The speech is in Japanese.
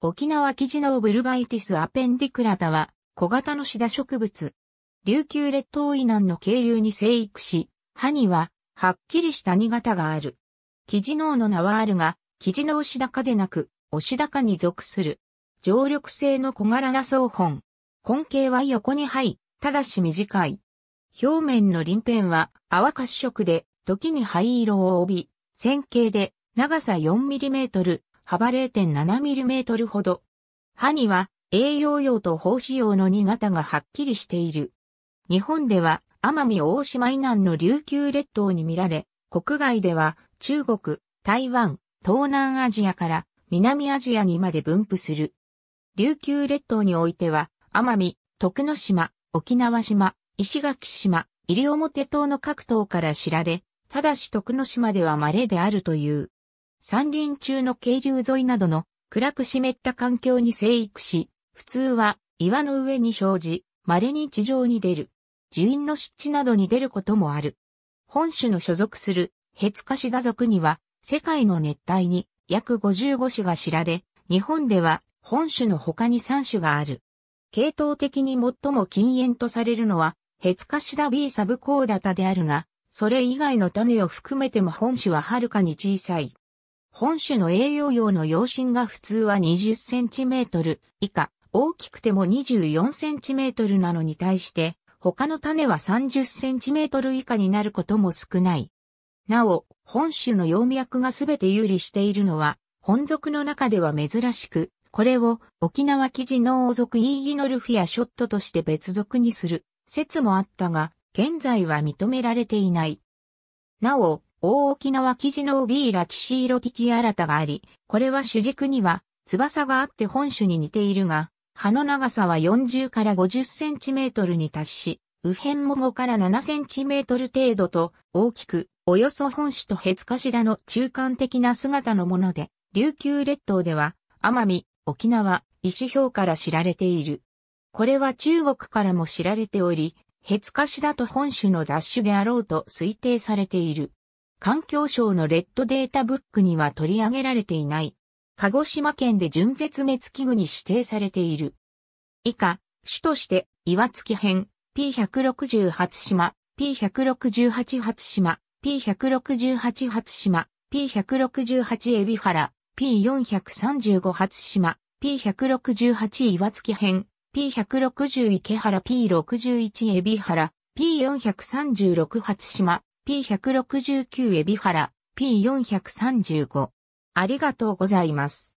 沖縄キジノーブルバイティスアペンディクラタは小型のシダ植物。琉球列島以南の渓流に生育し、歯にははっきりした2型がある。キジノーの名はあるが、キジノーシダ科でなく、オシダ科に属する。常緑性の小柄な草本。根茎は横に入、ただし短い。表面の鱗片は淡褐色で、時に灰色を帯び、線形で長さ4トル。幅 0.7mm ほど。歯には栄養用と胞子用の2型がはっきりしている。日本では奄美大島以南の琉球列島に見られ、国外では中国、台湾、東南アジアから南アジアにまで分布する。琉球列島においては、奄美、徳之島、沖縄島、石垣島、西表島の各島から知られ、ただし徳之島では稀であるという。山林中の渓流沿いなどの暗く湿った環境に生育し、普通は岩の上に生じ、稀に地上に出る。樹陰の湿地などに出ることもある。本種の所属するヘツカシダ族には世界の熱帯に約55種が知られ、日本では本種の他に3種がある。系統的に最も禁煙とされるのはヘツカシダ B サブコーダタであるが、それ以外の種を含めても本種ははるかに小さい。本種の栄養用の養針が普通は 20cm 以下、大きくても 24cm なのに対して、他の種は 30cm 以下になることも少ない。なお、本種の葉脈がすべて有利しているのは、本属の中では珍しく、これを沖縄記事の王族イーギノルフやショットとして別属にする説もあったが、現在は認められていない。なお、大沖縄記事のビーラキシーロティキアラタがあり、これは主軸には翼があって本種に似ているが、葉の長さは40から50センチメートルに達し、右辺も5から7センチメートル程度と大きく、およそ本種とヘツカシダの中間的な姿のもので、琉球列島では、奄美、沖縄、石標から知られている。これは中国からも知られており、ヘツカシダと本種の雑種であろうと推定されている。環境省のレッドデータブックには取り上げられていない。鹿児島県で純絶滅危惧に指定されている。以下、種として、岩月編、P168 島、P168 初島、P168 初島、P168 エビ原、P435 初島、P168 岩月編、P160 池原 P61 エビ原、P436 初島、P169 エビハラ、P435。ありがとうございます。